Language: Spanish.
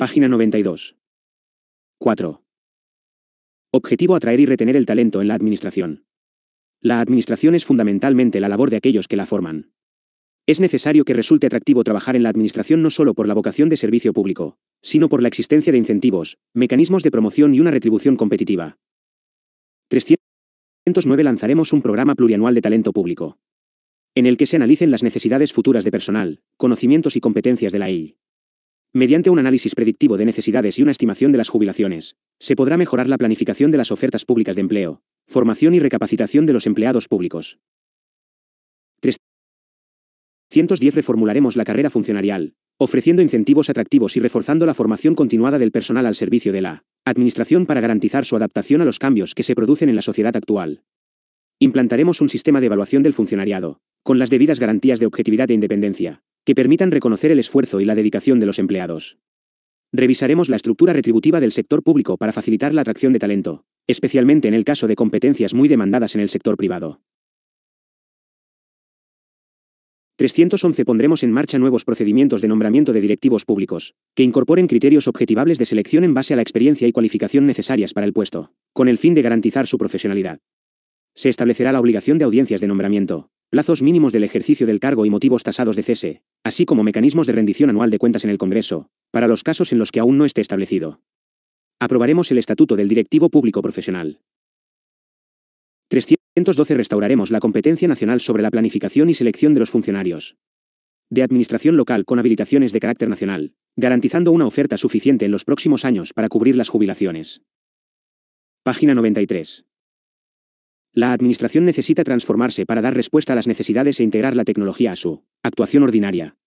Página 92. 4. Objetivo atraer y retener el talento en la administración. La administración es fundamentalmente la labor de aquellos que la forman. Es necesario que resulte atractivo trabajar en la administración no solo por la vocación de servicio público, sino por la existencia de incentivos, mecanismos de promoción y una retribución competitiva. 309 lanzaremos un programa plurianual de talento público, en el que se analicen las necesidades futuras de personal, conocimientos y competencias de la I Mediante un análisis predictivo de necesidades y una estimación de las jubilaciones, se podrá mejorar la planificación de las ofertas públicas de empleo, formación y recapacitación de los empleados públicos. 310 Reformularemos la carrera funcionarial, ofreciendo incentivos atractivos y reforzando la formación continuada del personal al servicio de la Administración para garantizar su adaptación a los cambios que se producen en la sociedad actual. Implantaremos un sistema de evaluación del funcionariado, con las debidas garantías de objetividad e independencia, que permitan reconocer el esfuerzo y la dedicación de los empleados. Revisaremos la estructura retributiva del sector público para facilitar la atracción de talento, especialmente en el caso de competencias muy demandadas en el sector privado. 311 Pondremos en marcha nuevos procedimientos de nombramiento de directivos públicos, que incorporen criterios objetivables de selección en base a la experiencia y cualificación necesarias para el puesto, con el fin de garantizar su profesionalidad. Se establecerá la obligación de audiencias de nombramiento, plazos mínimos del ejercicio del cargo y motivos tasados de cese, así como mecanismos de rendición anual de cuentas en el Congreso, para los casos en los que aún no esté establecido. Aprobaremos el Estatuto del Directivo Público Profesional. 312. Restauraremos la competencia nacional sobre la planificación y selección de los funcionarios de administración local con habilitaciones de carácter nacional, garantizando una oferta suficiente en los próximos años para cubrir las jubilaciones. Página 93. La Administración necesita transformarse para dar respuesta a las necesidades e integrar la tecnología a su actuación ordinaria,